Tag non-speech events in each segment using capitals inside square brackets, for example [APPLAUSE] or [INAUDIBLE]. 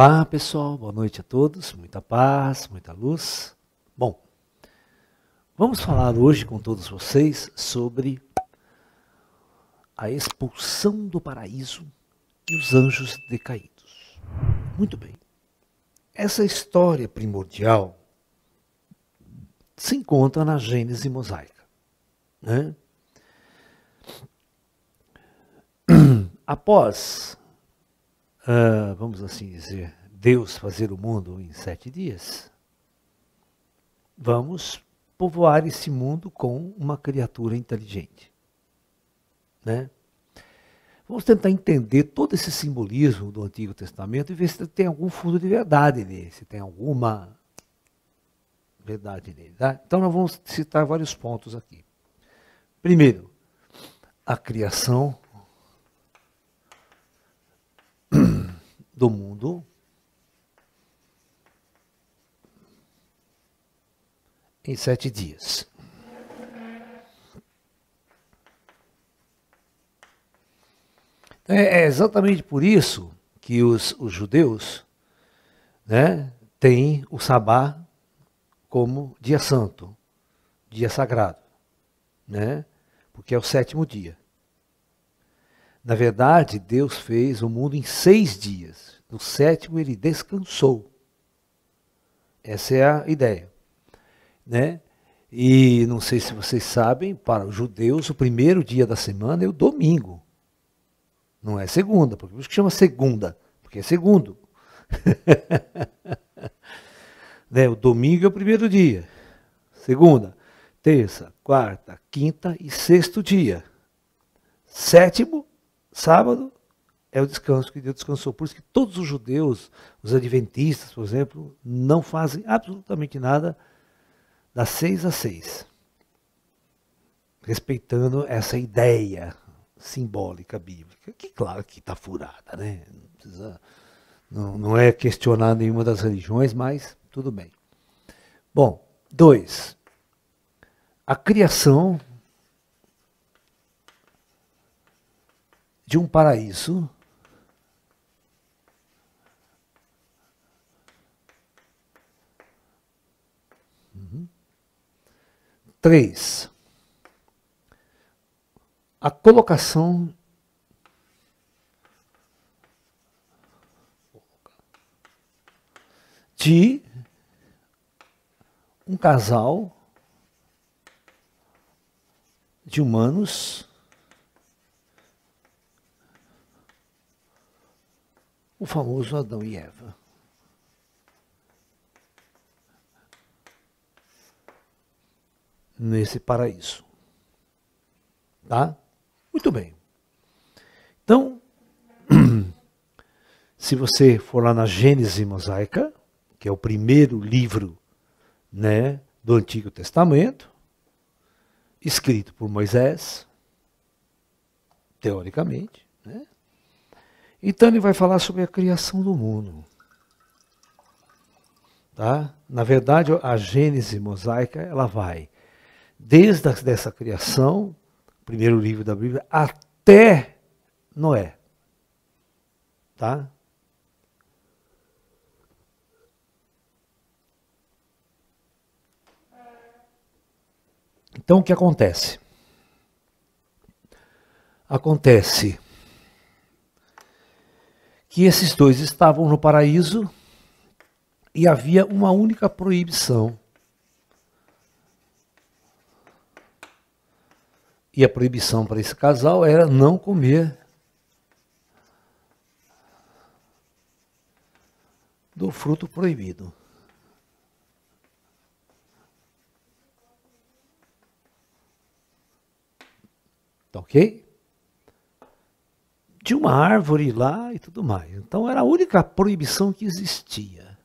Olá pessoal, boa noite a todos, muita paz, muita luz. Bom, vamos falar hoje com todos vocês sobre a expulsão do paraíso e os anjos decaídos. Muito bem, essa história primordial se encontra na Gênesis mosaica. Né? [CLEARS THROAT] Após uh, vamos assim dizer, Deus fazer o mundo em sete dias, vamos povoar esse mundo com uma criatura inteligente. Né? Vamos tentar entender todo esse simbolismo do Antigo Testamento e ver se tem algum fundo de verdade nele, se tem alguma verdade nele. Tá? Então, nós vamos citar vários pontos aqui. Primeiro, a criação do mundo em sete dias. É, é exatamente por isso que os, os judeus né, têm o sabá como dia santo, dia sagrado, né, porque é o sétimo dia. Na verdade, Deus fez o mundo em seis dias. No sétimo, ele descansou. Essa é a ideia. Né? E não sei se vocês sabem, para os judeus, o primeiro dia da semana é o domingo. Não é segunda, porque por isso que chama segunda, porque é segundo. [LAUGHS] né? O domingo é o primeiro dia. Segunda, terça, quarta, quinta e sexto dia. Sétimo Sábado é o descanso que Deus descansou. Por isso que todos os judeus, os adventistas, por exemplo, não fazem absolutamente nada das seis às seis. Respeitando essa ideia simbólica bíblica, que claro que está furada, né? Não, precisa, não, não é questionar nenhuma das religiões, mas tudo bem. Bom, dois, a criação de um paraíso três a colocação de um casal de humanos o famoso Adão e Eva. Nesse paraíso. Tá? Muito bem. Então, [CLEARS THROAT] se você for lá na Gênese Mosaica, que é o primeiro livro né, do Antigo Testamento, escrito por Moisés, teoricamente, né? Então ele vai falar sobre a criação do mundo. Tá? Na verdade, a Gênese mosaica, ela vai desde essa criação, primeiro livro da Bíblia, até Noé. Tá? Então o que acontece? Acontece que esses dois estavam no paraíso e havia uma única proibição. E a proibição para esse casal era não comer do fruto proibido. Tá ok? tinha uma árvore lá e tudo mais. Então era a única proibição que existia.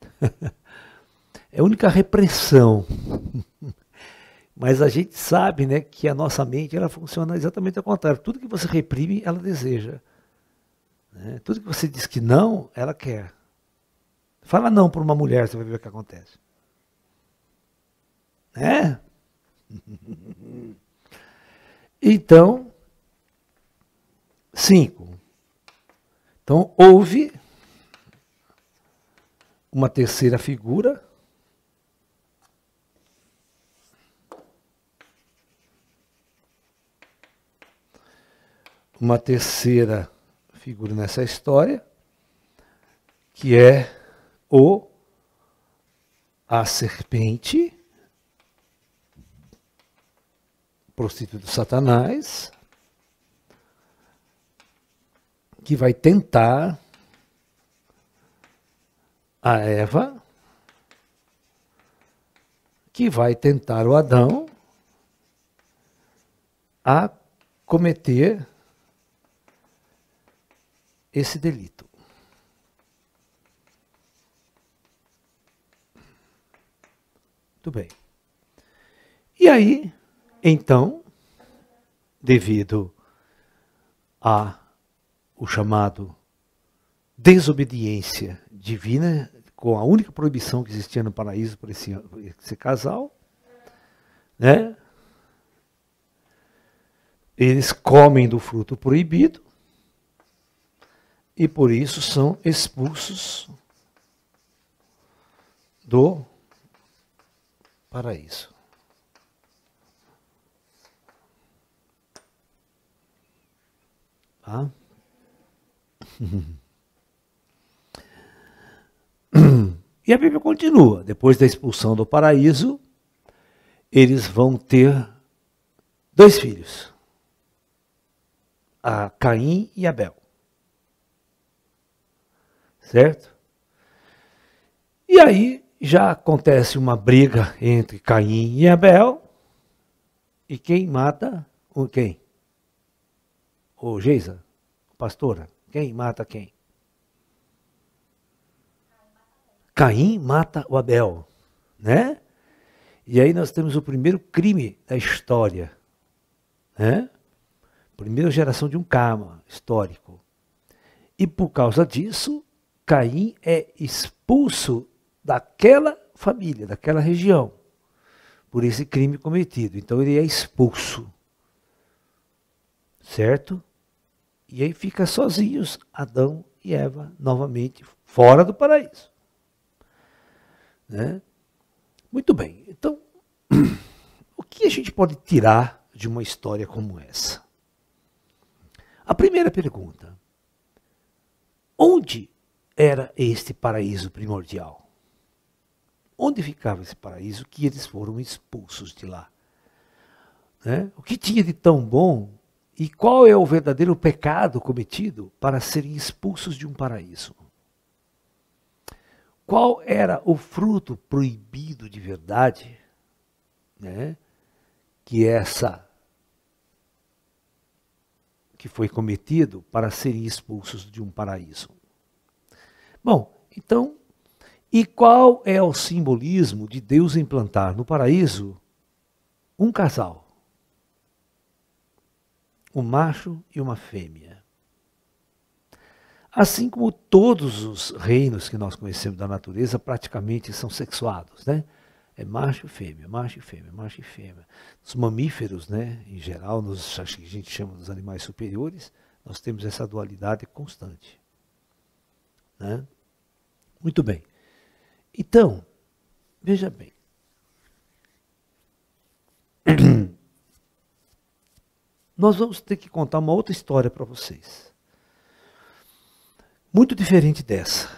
[LAUGHS] é a única repressão. [LAUGHS] Mas a gente sabe né, que a nossa mente ela funciona exatamente ao contrário. Tudo que você reprime, ela deseja. Né? Tudo que você diz que não, ela quer. Fala não para uma mulher, você vai ver o que acontece. Né? [LAUGHS] Então, 5. Então, houve uma terceira figura. Uma terceira figura nessa história, que é o a serpente, prostituto Satanás, que vai tentar a Eva, que vai tentar o Adão a cometer esse delito. Muito bem. E aí, então, devido a o chamado desobediência divina, com a única proibição que existia no paraíso para esse, esse casal, né? Eles comem do fruto proibido e por isso são expulsos do paraíso. Tá? [LAUGHS] E a Bíblia continua: depois da expulsão do paraíso, eles vão ter dois filhos, a Caim e Abel. Certo? E aí já acontece uma briga entre Caim e Abel. E quem mata? Quem? O Geisa, pastora. Quem mata quem? Caim mata o Abel, né? E aí nós temos o primeiro crime da história, né? Primeira geração de um karma histórico. E por causa disso, Caim é expulso daquela família, daquela região, por esse crime cometido. Então ele é expulso. Certo? E aí fica sozinhos Adão e Eva novamente fora do paraíso. Né? Muito bem, então, [CLEARS THROAT] o que a gente pode tirar de uma história como essa? A primeira pergunta: onde era este paraíso primordial? Onde ficava esse paraíso que eles foram expulsos de lá? Né? O que tinha de tão bom e qual é o verdadeiro pecado cometido para serem expulsos de um paraíso? Qual era o fruto proibido de verdade né, que essa que foi cometido para serem expulsos de um paraíso? Bom, então, e qual é o simbolismo de Deus implantar no paraíso um casal? um macho e uma fêmea. Assim como todos os reinos que nós conhecemos da natureza praticamente são sexuados, né? É macho e fêmea, macho e fêmea, macho e fêmea. Nos mamíferos, né, em geral, nos, a gente chama dos animais superiores, nós temos essa dualidade constante. Né? Muito bem. Então, veja bem. [CLEARS THROAT] Nós vamos ter que contar uma outra história para vocês. Muito diferente dessa,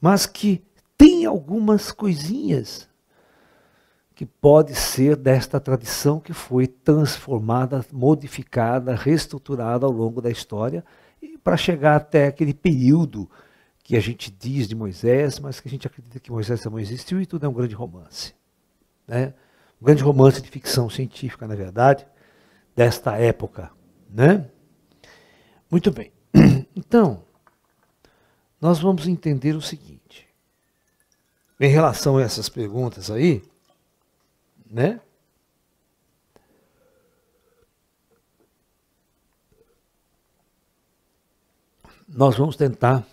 mas que tem algumas coisinhas que pode ser desta tradição que foi transformada, modificada, reestruturada ao longo da história para chegar até aquele período que a gente diz de Moisés, mas que a gente acredita que Moisés também existiu e tudo é um grande romance. Né? Um grande romance de ficção científica, na verdade, desta época, né? Muito bem. [CLEARS THROAT] Então, nós vamos entender o seguinte. Em relação a essas perguntas aí, né? Nós vamos tentar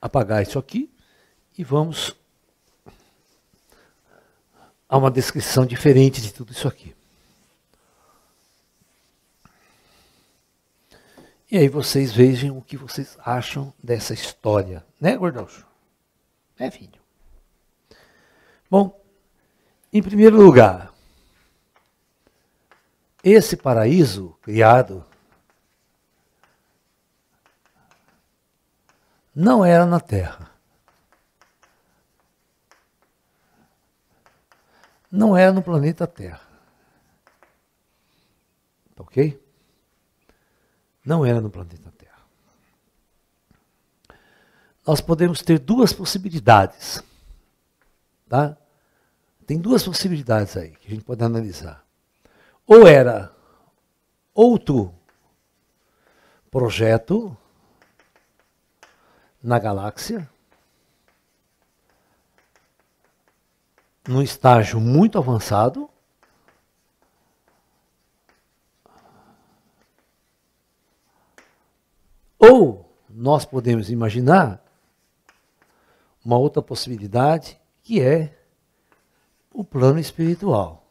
apagar isso aqui e vamos a uma descrição diferente de tudo isso aqui. E aí vocês vejam o que vocês acham dessa história, né, Gordocho? É, vídeo. Bom, em primeiro lugar, esse paraíso criado não era na terra. Não era no planeta Terra. Tá ok? não era no planeta Terra. Nós podemos ter duas possibilidades. Tá? Tem duas possibilidades aí que a gente pode analisar. Ou era outro projeto na galáxia, num estágio muito avançado, Ou nós podemos imaginar uma outra possibilidade que é o plano espiritual.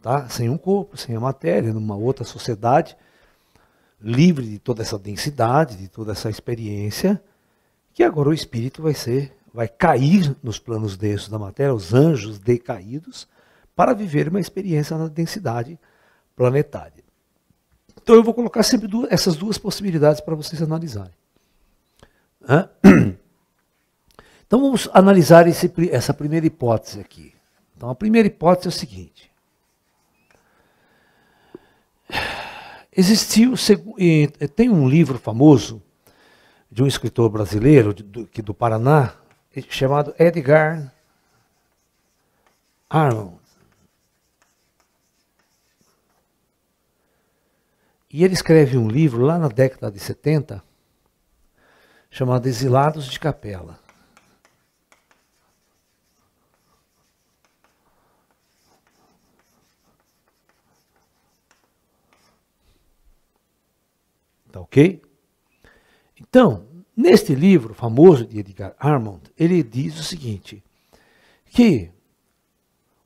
Tá? Sem um corpo, sem a matéria, numa outra sociedade, livre de toda essa densidade, de toda essa experiência, que agora o espírito vai ser, vai cair nos planos densos da matéria, os anjos decaídos, para viver uma experiência na densidade planetária. Então eu vou colocar sempre duas, essas duas possibilidades para vocês analisarem. Hã? [CLEARS THROAT] Então vamos analisar esse, essa primeira hipótese aqui. Então a primeira hipótese é o seguinte. Existiu, eh, tem um livro famoso de um escritor brasileiro do, do Paraná, chamado Edgar Arnold. E ele escreve um livro lá na década de 70, chamado Exilados de Capela. Tá ok? Então, neste livro famoso de Edgar Armand, ele diz o seguinte, que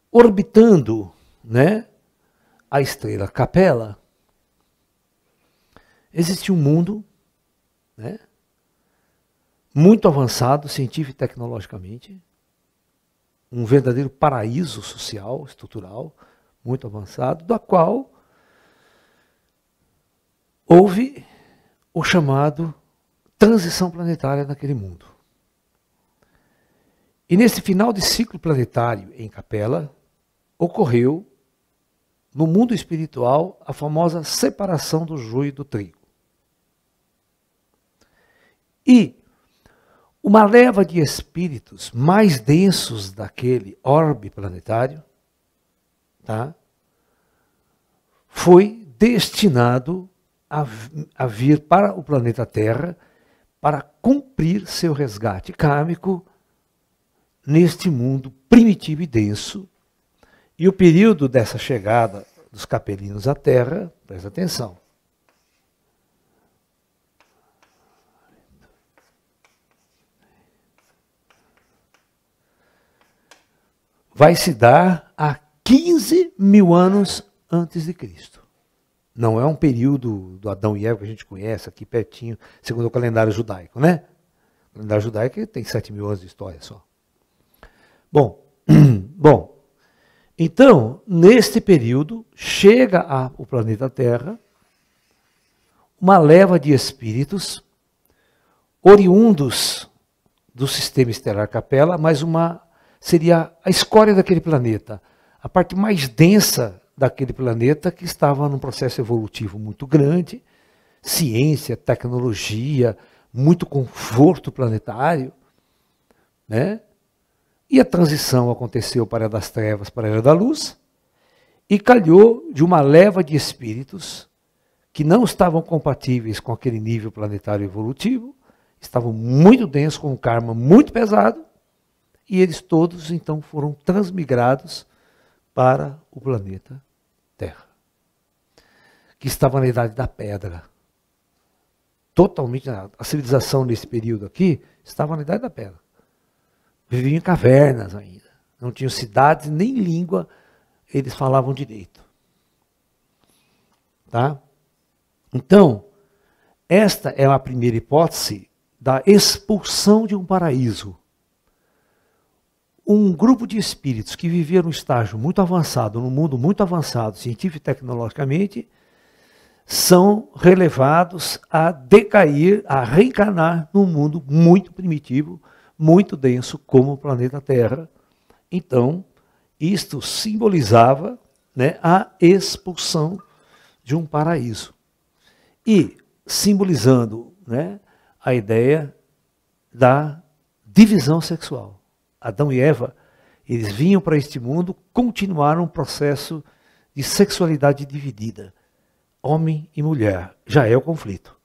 orbitando né, a estrela Capela, Existe um mundo né, muito avançado, científico e tecnologicamente, um verdadeiro paraíso social, estrutural, muito avançado, da qual houve o chamado transição planetária naquele mundo. E nesse final de ciclo planetário em Capela, ocorreu no mundo espiritual a famosa separação do joio e do trigo. E uma leva de espíritos mais densos daquele orbe planetário, tá? foi destinado a, a vir para o planeta Terra para cumprir seu resgate kármico neste mundo primitivo e denso. E o período dessa chegada dos capelinos à Terra, presta atenção, vai se dar a 15 mil anos antes de Cristo. Não é um período do Adão e Eva que a gente conhece aqui pertinho, segundo o calendário judaico, né? O calendário judaico tem 7 mil anos de história só. Bom, [CLEARS THROAT] bom, então, neste período, chega ao planeta Terra uma leva de espíritos oriundos do sistema estelar Capela, mas uma seria a escória daquele planeta, a parte mais densa daquele planeta que estava num processo evolutivo muito grande, ciência, tecnologia, muito conforto planetário, né? E a transição aconteceu para a das trevas para a era da luz e calhou de uma leva de espíritos que não estavam compatíveis com aquele nível planetário evolutivo, estavam muito densos, com um karma muito pesado, e eles todos então foram transmigrados para o planeta Terra, que estava na idade da pedra. Totalmente, a civilização nesse período aqui estava na idade da pedra. Viviam em cavernas ainda, não tinham cidades nem língua, eles falavam direito. Tá? Então, esta é a primeira hipótese da expulsão de um paraíso um grupo de espíritos que viveram um estágio muito avançado, num mundo muito avançado, científico e tecnologicamente, são relevados a decair, a reencarnar num mundo muito primitivo, muito denso, como o planeta Terra. Então, isto simbolizava né, a expulsão de um paraíso. E simbolizando né, a ideia da divisão sexual. Adão e Eva, eles vinham para este mundo, continuaram um processo de sexualidade dividida. Homem e mulher. Já é o conflito.